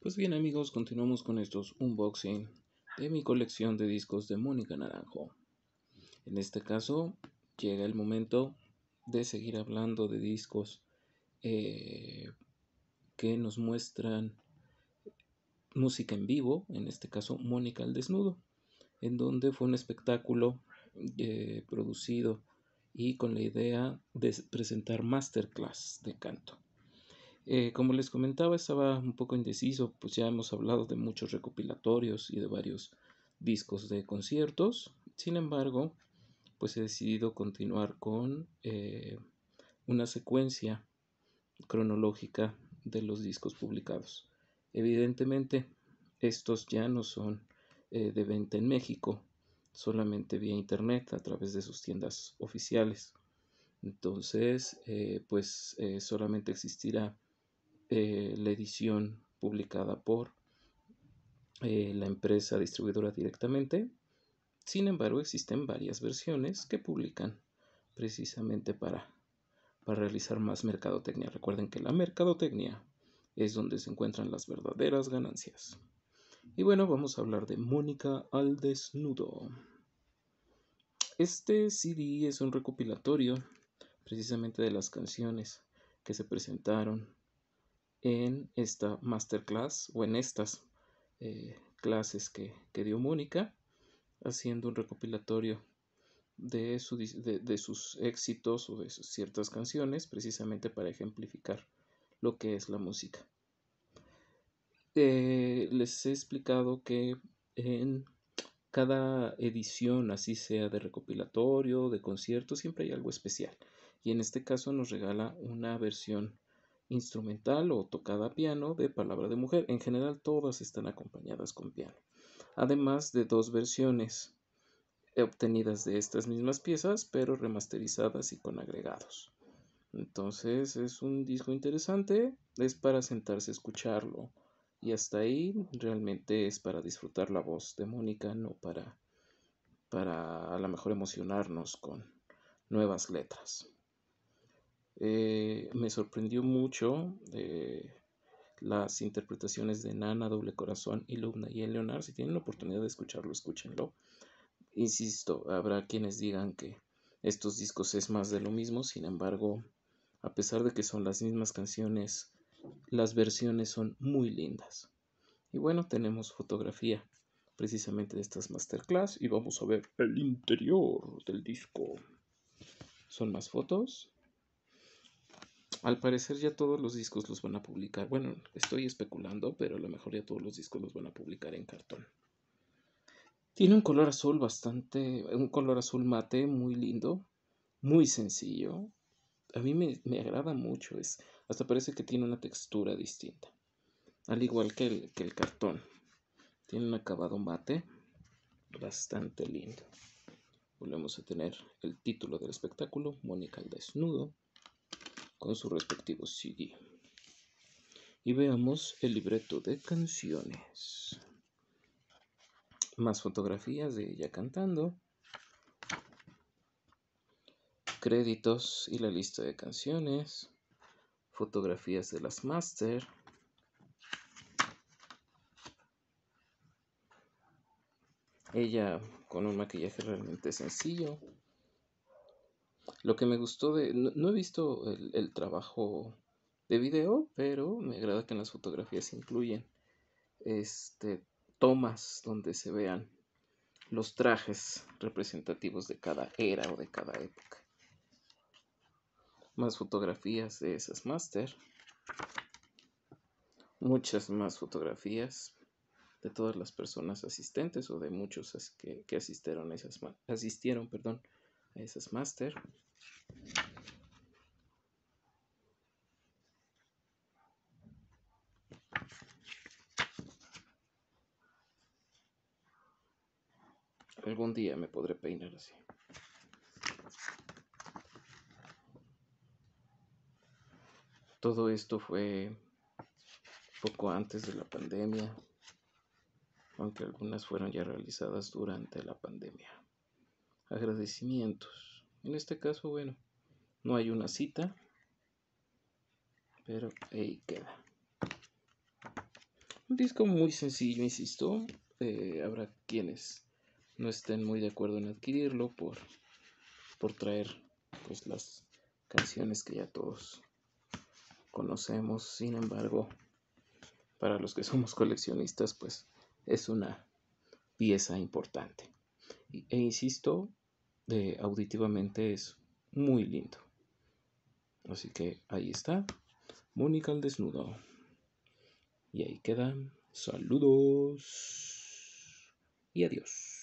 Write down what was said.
Pues bien amigos, continuamos con estos unboxing de mi colección de discos de Mónica Naranjo. En este caso, llega el momento de seguir hablando de discos eh, que nos muestran música en vivo, en este caso Mónica al Desnudo, en donde fue un espectáculo eh, producido y con la idea de presentar masterclass de canto. Eh, como les comentaba, estaba un poco indeciso, pues ya hemos hablado de muchos recopilatorios y de varios discos de conciertos. Sin embargo, pues he decidido continuar con eh, una secuencia cronológica de los discos publicados. Evidentemente, estos ya no son eh, de venta en México, solamente vía internet a través de sus tiendas oficiales. Entonces, pues solamente existirá eh, la edición publicada por eh, la empresa distribuidora directamente. Sin embargo, existen varias versiones que publican precisamente para, para realizar más mercadotecnia. Recuerden que la mercadotecnia es donde se encuentran las verdaderas ganancias. Y bueno, vamos a hablar de Mónica al desnudo. Este CD es un recopilatorio precisamente de las canciones que se presentaron en esta masterclass o en estas eh, clases que, dio Mónica, haciendo un recopilatorio de, de, sus éxitos o de ciertas canciones, precisamente para ejemplificar lo que es la música. Eh, les he explicado que en cada edición, así sea de recopilatorio, de concierto, siempre hay algo especial. Y en este caso nos regala una versión instrumental o tocada a piano de Palabra de Mujer. En general todas están acompañadas con piano. Además de dos versiones obtenidas de estas mismas piezas, pero remasterizadas y con agregados. Entonces es un disco interesante, es para sentarse a escucharlo. Y hasta ahí realmente es para disfrutar la voz de Mónica, no para, para a lo mejor emocionarnos con nuevas letras. Eh, me sorprendió mucho eh, las interpretaciones de Nana, Doble Corazón y Lumna y el Leonard. Si tienen la oportunidad de escucharlo, escúchenlo. Insisto, habrá quienes digan que estos discos es más de lo mismo, sin embargo, a pesar de que son las mismas canciones, las versiones son muy lindas. Y bueno, tenemos fotografía precisamente de estas masterclass y vamos a ver el interior del disco. Son más fotos. Al parecer ya todos los discos los van a publicar. Bueno, estoy especulando, pero a lo mejor ya todos los discos los van a publicar en cartón. Tiene un color azul bastante, un color azul mate muy lindo, muy sencillo. A mí me, agrada mucho, es, hasta parece que tiene una textura distinta. Al igual que el, que el cartón. Tiene un acabado mate bastante lindo. Volvemos a tener el título del espectáculo, Mónica al desnudo con su respectivo CD. Y veamos el libreto de canciones. Más fotografías de ella cantando. Créditos y la lista de canciones. Fotografías de las master. Ella con un maquillaje realmente sencillo. Lo que me gustó de... No, he visto el, trabajo de video, pero me agrada que en las fotografías incluyen este, tomas donde se vean los trajes representativos de cada era o de cada época. Más fotografías de esas máster. Muchas más fotografías de todas las personas asistentes o de muchos que, asistieron asistieron perdón, a esas máster. Algún día me podré peinar así. Todo esto fue poco antes de la pandemia, aunque algunas fueron ya realizadas durante la pandemia. Agradecimientos. En este caso, bueno, no hay una cita, pero ahí queda. Un disco muy sencillo, insisto. Eh, habrá quienes no estén muy de acuerdo en adquirirlo por, por traer pues, las canciones que ya todos conocemos. Sin embargo, para los que somos coleccionistas, pues es una pieza importante. E insisto, de, auditivamente es muy lindo. Así que ahí está. Mónica al desnudo. Y ahí quedan. Saludos. Y adiós.